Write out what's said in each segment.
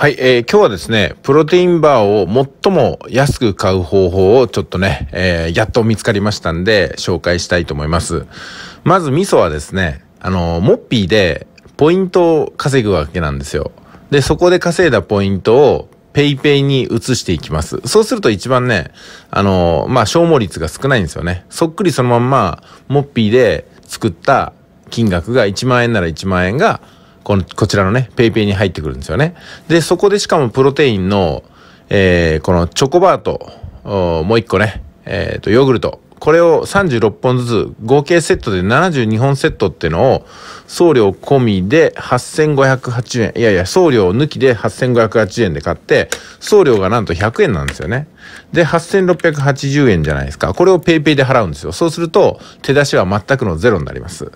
はい、えー、今日はですね、プロテインバーを最も安く買う方法をちょっとね、えー、やっと見つかりましたんで、紹介したいと思います。まず味噌はですね、あの、モッピーでポイントを稼ぐわけなんですよ。で、そこで稼いだポイントを PayPay に移していきます。そうすると一番ね、あの、まあ、消耗率が少ないんですよね。そっくりそのまんま、モッピーで作った金額が1万円なら1万円がこの、こちらのね、ペイペイに入ってくるんですよね。で、そこでしかもプロテインの、えー、このチョコバーと、もう一個ね、えっ、ー、と、ヨーグルト。これを36本ずつ、合計セットで72本セットっていうのを、送料込みで8580円。いやいや、送料抜きで8580円で買って、送料がなんと100円なんですよね。で、8680円じゃないですか。これをペイペイで払うんですよ。そうすると、手出しは全くのゼロになります。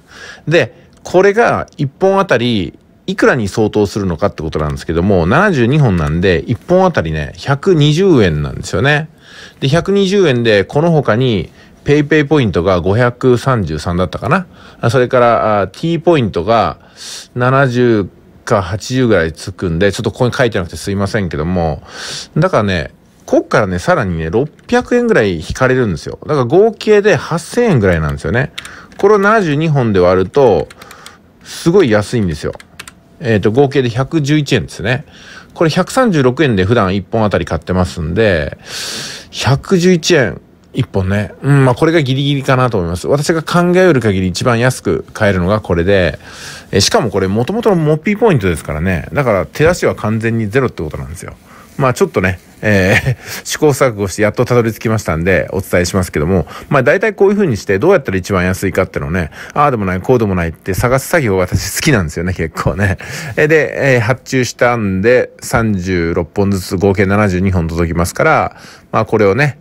で、これが1本あたりいくらに相当するのかってことなんですけども、72本なんで、1本あたりね、120円なんですよね。で、120円で、この他に、ペイペイポイントが533だったかな。それから、T ポイントが70か80ぐらいつくんで、ちょっとここに書いてなくてすいませんけども、だからね、こっからね、さらにね、600円ぐらい引かれるんですよ。だから合計で8000円ぐらいなんですよね。これを72本で割ると、すごい安いんですよ。えっ、ー、と、合計で111円ですね。これ136円で普段1本あたり買ってますんで、111円1本ね。うん、まあこれがギリギリかなと思います。私が考える限り一番安く買えるのがこれで、えしかもこれ元々のモッピーポイントですからね。だから手出しは完全にゼロってことなんですよ。まあちょっとね、えー、試行錯誤してやっとたどり着きましたんで、お伝えしますけども、まあ大体こういう風にして、どうやったら一番安いかっていうのをね、ああでもない、こうでもないって探す作業が私好きなんですよね、結構ね。で、えー、発注したんで、36本ずつ合計72本届きますから、まあこれをね、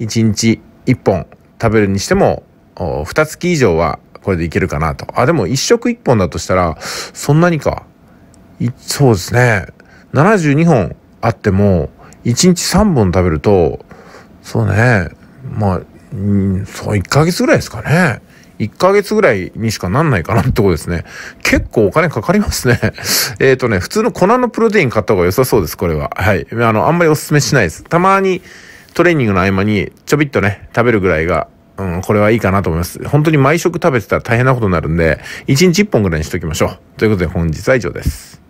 1日1本食べるにしても、2月以上はこれでいけるかなと。あ、でも1食1本だとしたら、そんなにか。そうですね。72本あっても、1日3本食べると、そうね、まあ、ん、そう、1ヶ月ぐらいですかね。1ヶ月ぐらいにしかなんないかなってことですね。結構お金かかりますね。えっとね、普通の粉のプロテイン買った方が良さそうです、これは。はい。あの、あんまりおすすめしないです。たまにトレーニングの合間にちょびっとね、食べるぐらいが、うん、これはいいかなと思います。本当に毎食食べてたら大変なことになるんで、1日1本ぐらいにしときましょう。ということで本日は以上です。